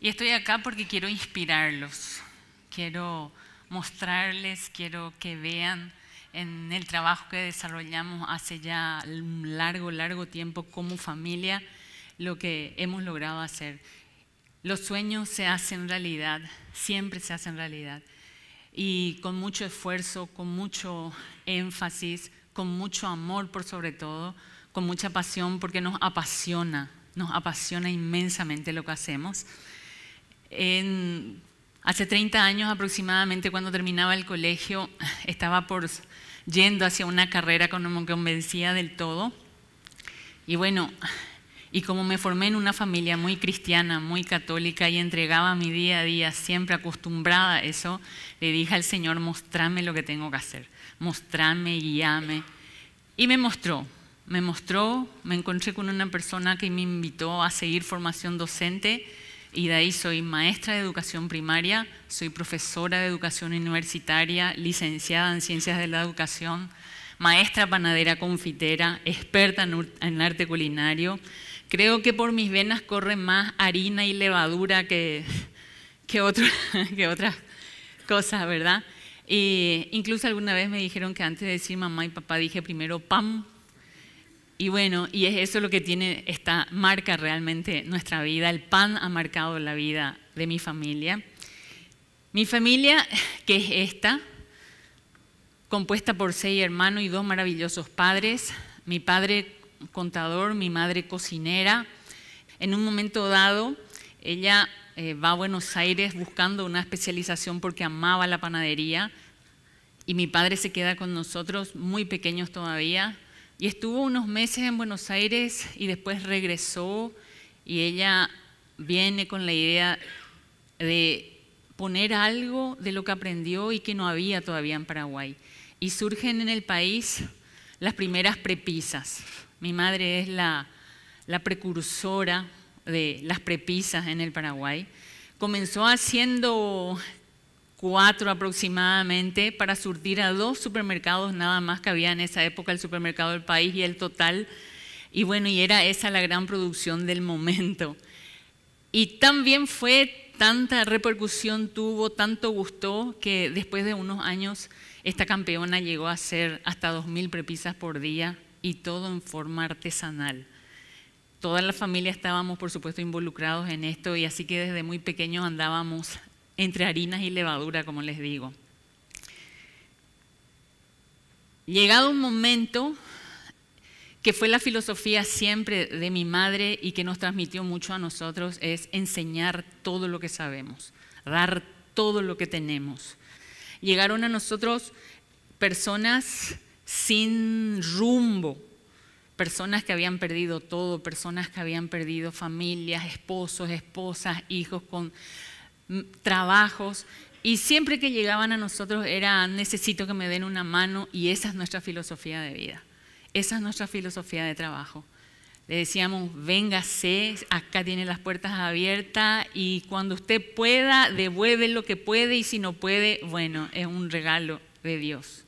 Y estoy acá porque quiero inspirarlos, quiero mostrarles, quiero que vean en el trabajo que desarrollamos hace ya un largo, largo tiempo como familia, lo que hemos logrado hacer. Los sueños se hacen realidad, siempre se hacen realidad. Y con mucho esfuerzo, con mucho énfasis, con mucho amor por sobre todo, con mucha pasión porque nos apasiona, nos apasiona inmensamente lo que hacemos. En, hace 30 años aproximadamente, cuando terminaba el colegio, estaba por, yendo hacia una carrera que no me convencía del todo. Y bueno, y como me formé en una familia muy cristiana, muy católica y entregaba mi día a día, siempre acostumbrada a eso, le dije al Señor, mostrame lo que tengo que hacer, mostrame, guíame. Y me mostró, me mostró, me encontré con una persona que me invitó a seguir formación docente y de ahí soy maestra de educación primaria, soy profesora de educación universitaria, licenciada en ciencias de la educación, maestra panadera confitera, experta en, arte culinario. Creo que por mis venas corre más harina y levadura que, que, que otras cosas, ¿verdad? incluso alguna vez me dijeron que antes de decir mamá y papá dije primero PAM, y bueno, y es eso lo que tiene esta marca realmente nuestra vida. El pan ha marcado la vida de mi familia. Mi familia, que es esta, compuesta por seis hermanos y dos maravillosos padres. Mi padre contador, mi madre cocinera. En un momento dado, ella eh, va a Buenos Aires buscando una especialización porque amaba la panadería y mi padre se queda con nosotros muy pequeños todavía y estuvo unos meses en Buenos Aires y después regresó y ella viene con la idea de poner algo de lo que aprendió y que no había todavía en Paraguay. Y surgen en el país las primeras prepisas. Mi madre es la, precursora de las prepisas en el Paraguay. Comenzó haciendo cuatro aproximadamente para surtir a dos supermercados nada más que había en esa época, el supermercado del país y el total. Y bueno, y era esa la gran producción del momento. Y también fue tanta repercusión tuvo, tanto gustó, que después de unos años esta campeona llegó a ser hasta 2.000 prepisas por día y todo en forma artesanal. Toda la familia estábamos, por supuesto, involucrados en esto y así que desde muy pequeños andábamos entre harinas y levadura, como les digo. Llegado un momento que fue la filosofía siempre de mi madre y que nos transmitió mucho a nosotros, es enseñar todo lo que sabemos, dar todo lo que tenemos. Llegaron a nosotros personas sin rumbo, personas que habían perdido todo, personas que habían perdido familias, esposos, esposas, hijos con trabajos, y siempre que llegaban a nosotros era, necesito que me den una mano, y esa es nuestra filosofía de vida, esa es nuestra filosofía de trabajo. Le decíamos, véngase, acá tiene las puertas abiertas y cuando usted pueda, devuelve lo que puede y si no puede, bueno, es un regalo de Dios.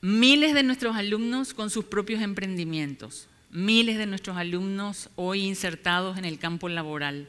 Miles de nuestros alumnos con sus propios emprendimientos, miles de nuestros alumnos hoy insertados en el campo laboral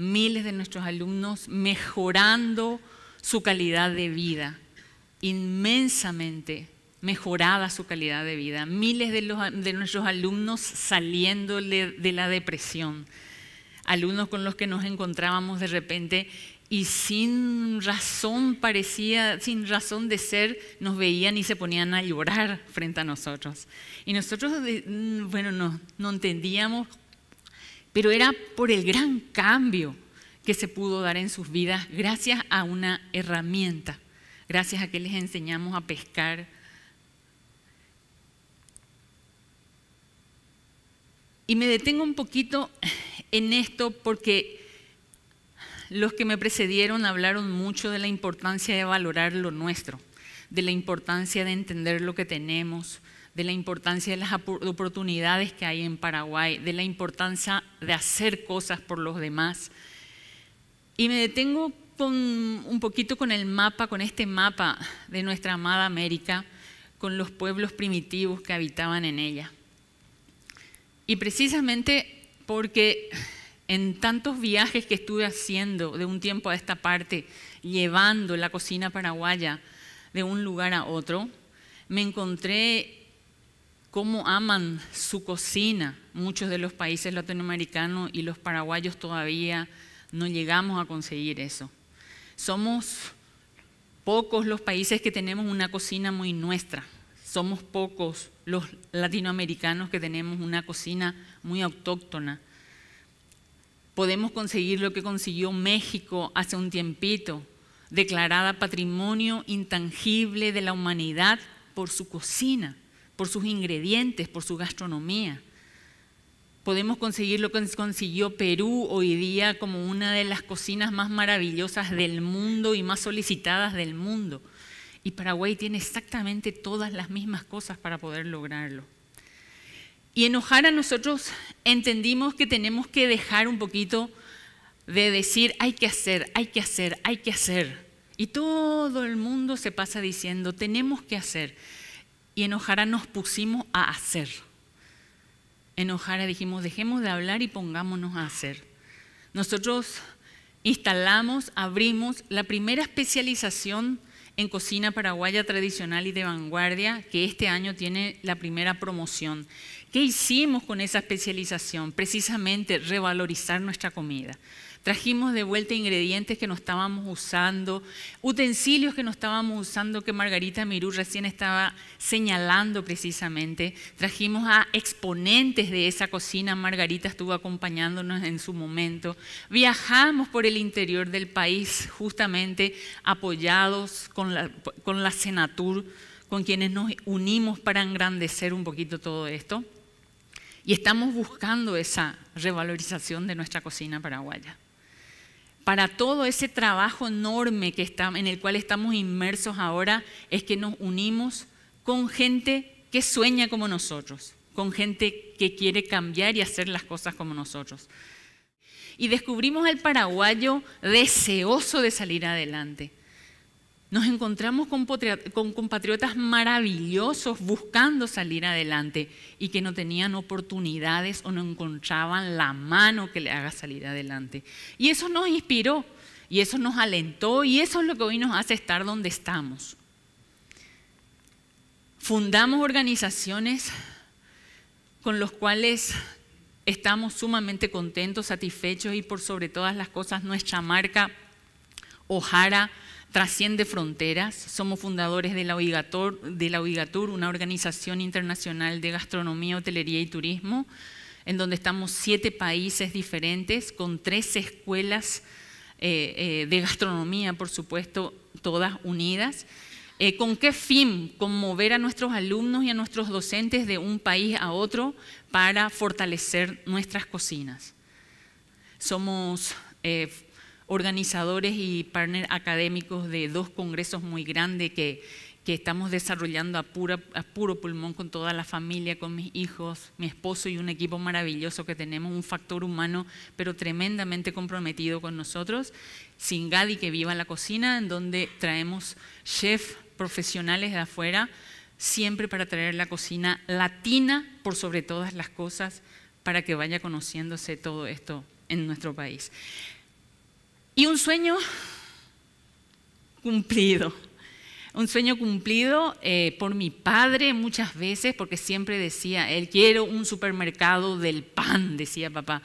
miles de nuestros alumnos mejorando su calidad de vida, inmensamente mejorada su calidad de vida, miles de, de nuestros alumnos saliendo de, la depresión, alumnos con los que nos encontrábamos de repente y sin razón parecía, sin razón de ser, nos veían y se ponían a llorar frente a nosotros. Y nosotros, mm, bueno, no, no entendíamos pero era por el gran cambio que se pudo dar en sus vidas gracias a una herramienta, gracias a que les enseñamos a pescar. Y me detengo un poquito en esto porque los que me precedieron hablaron mucho de la importancia de valorar lo nuestro, de la importancia de entender lo que tenemos, de la importancia de las oportunidades que hay en Paraguay, de la importancia de hacer cosas por los demás. Y me detengo con, un poquito con el mapa, con este mapa de nuestra amada América, con los pueblos primitivos que habitaban en ella. Y precisamente porque en tantos viajes que estuve haciendo de un tiempo a esta parte, llevando la cocina paraguaya de un lugar a otro, me encontré cómo aman su cocina. Muchos de los países latinoamericanos y los paraguayos todavía no llegamos a conseguir eso. Somos pocos los países que tenemos una cocina muy nuestra. Somos pocos los latinoamericanos que tenemos una cocina muy autóctona. Podemos conseguir lo que consiguió México hace un tiempito, declarada patrimonio intangible de la humanidad por su cocina por sus ingredientes, por su gastronomía. Podemos conseguir lo que consiguió Perú hoy día como una de las cocinas más maravillosas del mundo y más solicitadas del mundo. Y Paraguay tiene exactamente todas las mismas cosas para poder lograrlo. Y enojar a nosotros entendimos que tenemos que dejar un poquito de decir hay que hacer, hay que hacer, hay que hacer. Y todo el mundo se pasa diciendo tenemos que hacer. Y en Ojara nos pusimos a hacer. En Ojara dijimos, dejemos de hablar y pongámonos a hacer. Nosotros instalamos, abrimos la primera especialización en cocina paraguaya tradicional y de vanguardia, que este año tiene la primera promoción. ¿Qué hicimos con esa especialización? Precisamente revalorizar nuestra comida. Trajimos de vuelta ingredientes que no estábamos usando, utensilios que no estábamos usando, que Margarita Mirú recién estaba señalando precisamente. Trajimos a exponentes de esa cocina, Margarita estuvo acompañándonos en su momento. Viajamos por el interior del país justamente apoyados con la, con la Senatur, con quienes nos unimos para engrandecer un poquito todo esto. Y estamos buscando esa revalorización de nuestra cocina paraguaya para todo ese trabajo enorme en el cual estamos inmersos ahora es que nos unimos con gente que sueña como nosotros, con gente que quiere cambiar y hacer las cosas como nosotros. Y descubrimos al paraguayo deseoso de salir adelante, nos encontramos con, compatriotas maravillosos buscando salir adelante y que no tenían oportunidades o no encontraban la mano que le haga salir adelante. Y eso nos inspiró y eso nos alentó y eso es lo que hoy nos hace estar donde estamos. Fundamos organizaciones con los cuales estamos sumamente contentos, satisfechos y por sobre todas las cosas nuestra marca Ojara trasciende fronteras. Somos fundadores de la, obligator de la Oigatur, una organización internacional de gastronomía, hotelería y turismo, en donde estamos siete países diferentes, con tres escuelas eh, eh, de gastronomía, por supuesto, todas unidas. Eh, ¿Con qué fin? Con mover a nuestros alumnos y a nuestros docentes de un país a otro para fortalecer nuestras cocinas. Somos organizadores y partners académicos de dos congresos muy grandes que, que estamos desarrollando a, pura, a puro pulmón con toda la familia, con mis hijos, mi esposo y un equipo maravilloso que tenemos, un factor humano, pero tremendamente comprometido con nosotros. Sin Gadi, que viva la cocina, en donde traemos chefs profesionales de afuera, siempre para traer la cocina latina por sobre todas las cosas, para que vaya conociéndose todo esto en nuestro país. Y un sueño cumplido. Un sueño cumplido eh, por mi padre muchas veces, porque siempre decía, él quiero un supermercado del pan, decía papá.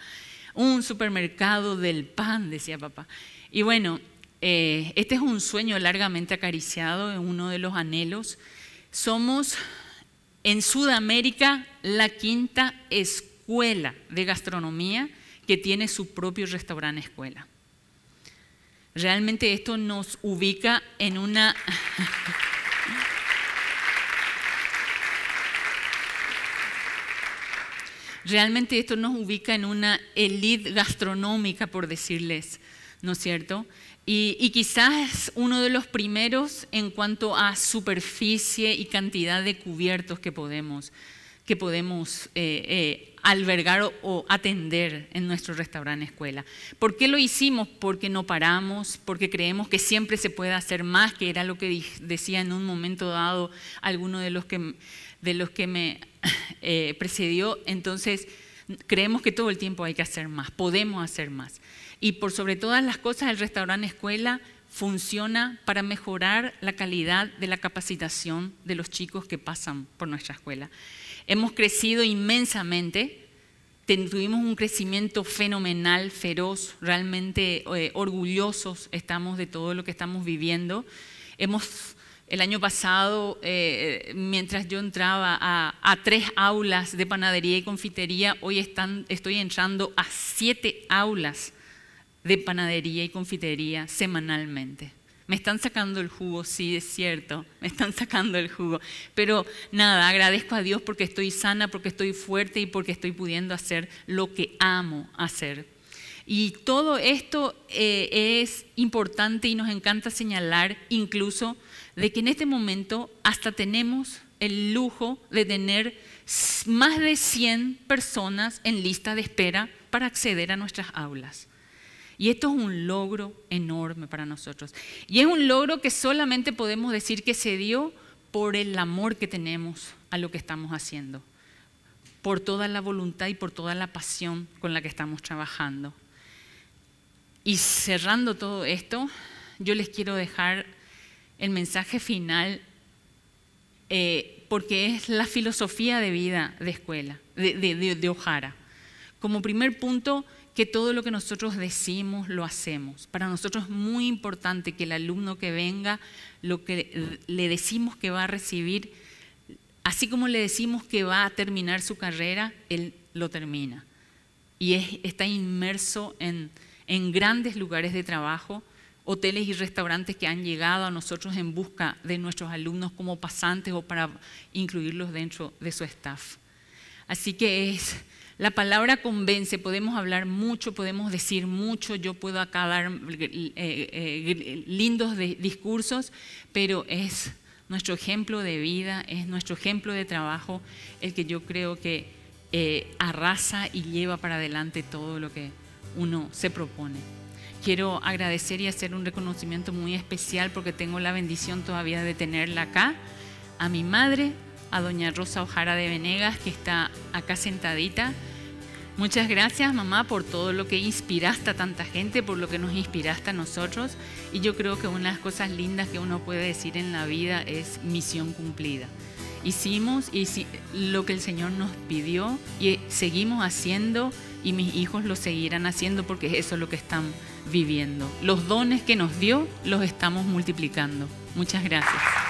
Un supermercado del pan, decía papá. Y bueno, eh, este es un sueño largamente acariciado, es uno de los anhelos. Somos en Sudamérica la quinta escuela de gastronomía que tiene su propio restaurante escuela. Realmente esto nos ubica en una... Realmente esto nos ubica en una elite gastronómica, por decirles, ¿no es cierto? Y, y, quizás uno de los primeros en cuanto a superficie y cantidad de cubiertos que podemos que podemos eh, eh, albergar o, atender en nuestro restaurante escuela. ¿Por qué lo hicimos? Porque no paramos, porque creemos que siempre se puede hacer más, que era lo que decía en un momento dado alguno de los que, de los que me eh, precedió. Entonces, creemos que todo el tiempo hay que hacer más, podemos hacer más. Y por sobre todas las cosas, el restaurante escuela funciona para mejorar la calidad de la capacitación de los chicos que pasan por nuestra escuela. Hemos crecido inmensamente, tuvimos un crecimiento fenomenal, feroz, realmente eh, orgullosos estamos de todo lo que estamos viviendo. Hemos, el año pasado, eh, mientras yo entraba a, tres aulas de panadería y confitería, hoy estoy entrando a siete aulas de panadería y confitería semanalmente. Me están sacando el jugo, sí, es cierto, me están sacando el jugo. Pero nada, agradezco a Dios porque estoy sana, porque estoy fuerte y porque estoy pudiendo hacer lo que amo hacer. Y todo esto eh, es importante y nos encanta señalar incluso de que en este momento hasta tenemos el lujo de tener más de 100 personas en lista de espera para acceder a nuestras aulas. Y esto es un logro enorme para nosotros. Y es un logro que solamente podemos decir que se dio por el amor que tenemos a lo que estamos haciendo, por toda la voluntad y por toda la pasión con la que estamos trabajando. Y cerrando todo esto, yo les quiero dejar el mensaje final eh, porque es la filosofía de vida de escuela, de, de Ojara. Como primer punto, que todo lo que nosotros decimos lo hacemos. Para nosotros es muy importante que el alumno que venga, lo que le decimos que va a recibir, así como le decimos que va a terminar su carrera, él lo termina. Y es, está inmerso en, en grandes lugares de trabajo, hoteles y restaurantes que han llegado a nosotros en busca de nuestros alumnos como pasantes o para incluirlos dentro de su staff. Así que es la palabra convence, podemos hablar mucho, podemos decir mucho, yo puedo acabar eh, eh, lindos discursos, pero es nuestro ejemplo de vida, es nuestro ejemplo de trabajo el que yo creo que eh, arrasa y lleva para adelante todo lo que uno se propone. Quiero agradecer y hacer un reconocimiento muy especial porque tengo la bendición todavía de tenerla acá, a mi madre, a doña Rosa Ojara de Venegas, que está acá sentadita. Muchas gracias, mamá, por todo lo que inspiraste a tanta gente, por lo que nos inspiraste a nosotros. Y yo creo que una de las cosas lindas que uno puede decir en la vida es misión cumplida. Hicimos lo que el Señor nos pidió y seguimos haciendo y mis hijos lo seguirán haciendo porque eso es lo que están viviendo. Los dones que nos dio los estamos multiplicando. Muchas gracias.